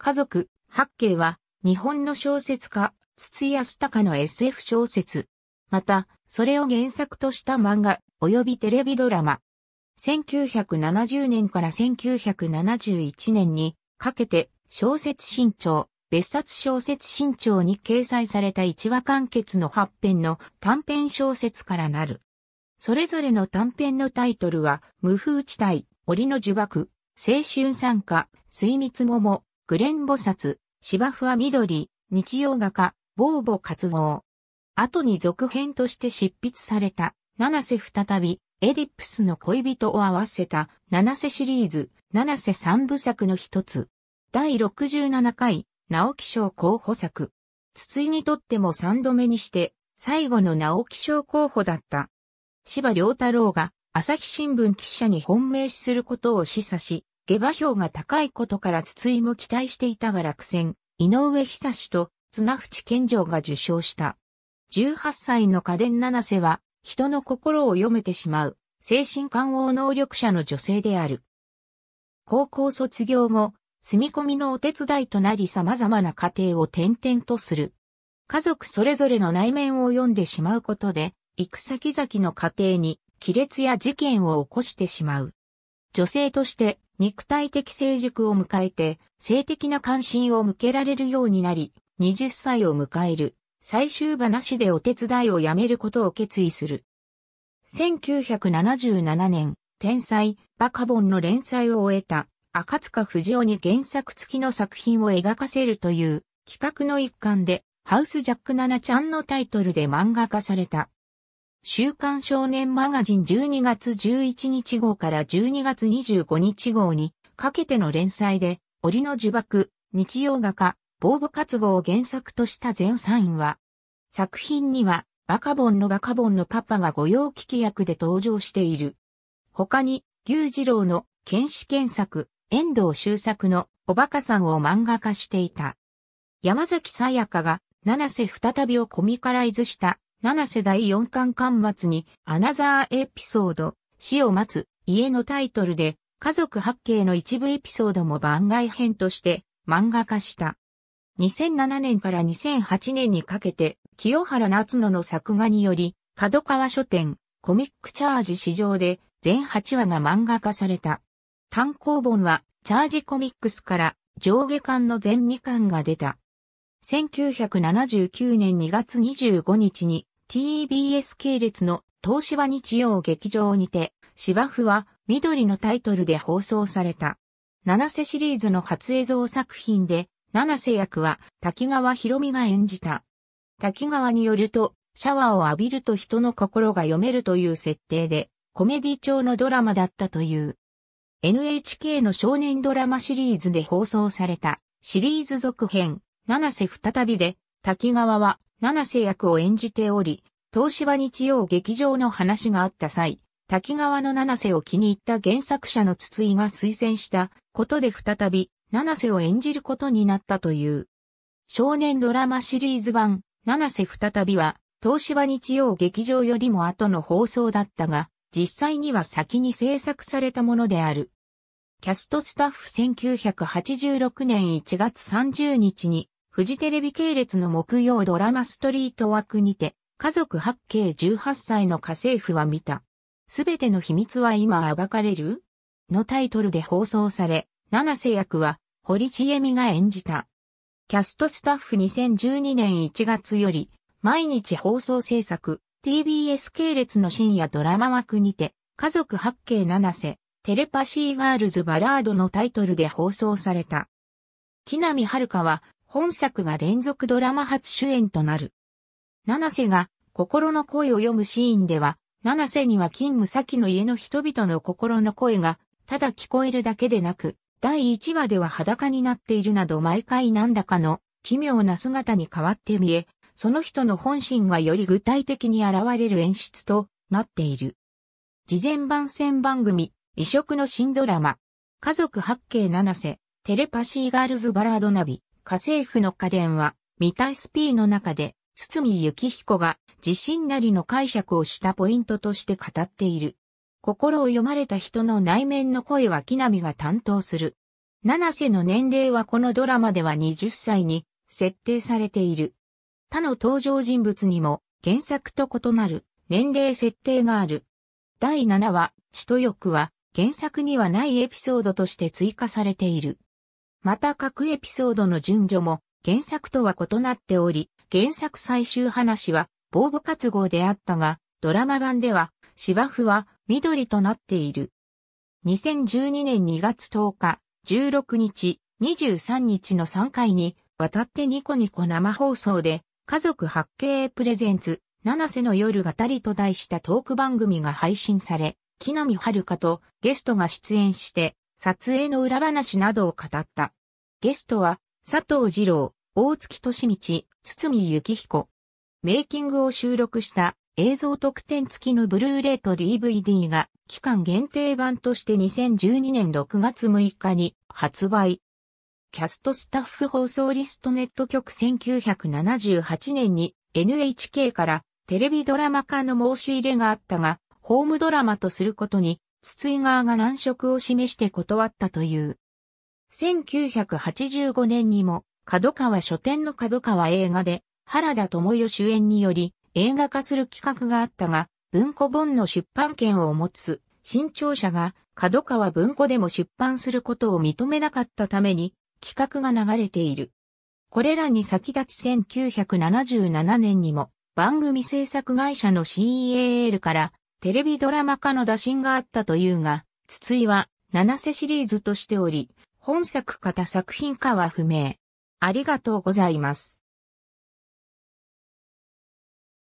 家族、八景は、日本の小説家、筒井康隆の SF 小説。また、それを原作とした漫画、及びテレビドラマ。1970年から1971年にかけて小説新潮、別冊小説新潮に掲載された一話完結の八編の短編小説からなる。それぞれの短編のタイトルは、無風地帯、檻の呪縛、青春参加、水密桃、グレン菩薩、芝生は緑、日曜画家、ボーボ活動。後に続編として執筆された、七瀬再び、エディプスの恋人を合わせた、七瀬シリーズ、七瀬三部作の一つ。第67回、直木賞候補作。筒井にとっても三度目にして、最後の直木賞候補だった。芝良太郎が、朝日新聞記者に本命視することを示唆し、下馬評が高いことから筒井も期待していたが落選、井上久志と綱淵健丈が受賞した。18歳の家電七瀬は、人の心を読めてしまう、精神観応能力者の女性である。高校卒業後、住み込みのお手伝いとなり様々な家庭を転々とする。家族それぞれの内面を読んでしまうことで、行く先々の家庭に亀裂や事件を起こしてしまう。女性として肉体的成熟を迎えて、性的な関心を向けられるようになり、20歳を迎える、最終話でお手伝いをやめることを決意する。1977年、天才、バカボンの連載を終えた、赤塚不二夫に原作付きの作品を描かせるという企画の一環で、ハウスジャック7ちゃんのタイトルで漫画化された。週刊少年マガジン12月11日号から12月25日号にかけての連載で、檻の呪縛、日曜画家、防部活動を原作とした全サインは、作品には、バカボンのバカボンのパパが御用聞き役で登場している。他に、牛次郎の剣士検作、遠藤周作のおバカさんを漫画化していた。山崎さやかが、七瀬再びをコミカライズした七世代四巻巻末に、アナザーエピソード、死を待つ、家のタイトルで、家族八景の一部エピソードも番外編として漫画化した。2007年から2008年にかけて、清原夏野の作画により、角川書店、コミックチャージ市場で全8話が漫画化された。単行本は、チャージコミックスから上下巻の全2巻が出た。1979年2月25日に TBS 系列の東芝日曜劇場にて、芝生は緑のタイトルで放送された。七瀬シリーズの初映像作品で、七瀬役は滝川博美が演じた。滝川によると、シャワーを浴びると人の心が読めるという設定で、コメディ調のドラマだったという。NHK の少年ドラマシリーズで放送されたシリーズ続編、七瀬再びで、滝川は七瀬役を演じており、東芝日曜劇場の話があった際、滝川の七瀬を気に入った原作者の筒井が推薦したことで再び七瀬を演じることになったという。少年ドラマシリーズ版七瀬再びは東芝日曜劇場よりも後の放送だったが、実際には先に制作されたものである。キャストスタッフ1986年1月30日にフジテレビ系列の木曜ドラマストリート枠にて、家族八景18歳の家政婦は見た。すべての秘密は今暴かれるのタイトルで放送され、七瀬役は堀ちえみが演じた。キャストスタッフ2012年1月より、毎日放送制作、TBS 系列の深夜ドラマ枠にて、家族八景七瀬、テレパシーガールズバラードのタイトルで放送された。木南遥は本作が連続ドラマ初主演となる。七瀬が心の声を読むシーンでは、七瀬には勤務先の家の人々の心の声が、ただ聞こえるだけでなく、第1話では裸になっているなど毎回何らかの奇妙な姿に変わって見え、その人の本心がより具体的に現れる演出となっている。事前番宣番組、異色の新ドラマ、家族八景七瀬、テレパシーガールズバラードナビ、家政婦の家電は、未体スピーの中で、堤幸彦が自身なりの解釈をしたポイントとして語っている。心を読まれた人の内面の声は木並が担当する。七瀬の年齢はこのドラマでは20歳に設定されている。他の登場人物にも原作と異なる年齢設定がある。第7話、血と欲は原作にはないエピソードとして追加されている。また各エピソードの順序も原作とは異なっており、原作最終話は、防母活動であったが、ドラマ版では、芝生は緑となっている。2012年2月10日、16日、23日の3回に、渡ってニコニコ生放送で、家族発見プレゼンツ、七瀬の夜語りと題したトーク番組が配信され、木並遥とゲストが出演して、撮影の裏話などを語った。ゲストは、佐藤二郎、大月俊道、堤幸彦。メイキングを収録した映像特典付きのブルーレイと DVD が期間限定版として2012年6月6日に発売。キャストスタッフ放送リストネット局1978年に NHK からテレビドラマ化の申し入れがあったが、ホームドラマとすることに筒井側が難色を示して断ったという。1985年にも、角川書店の角川映画で、原田智代主演により映画化する企画があったが、文庫本の出版権を持つ新潮社が角川文庫でも出版することを認めなかったために企画が流れている。これらに先立ち1977年にも番組制作会社の CAL からテレビドラマ化の打診があったというが、筒井は七瀬シリーズとしており、本作か他作品かは不明。ありがとうございます。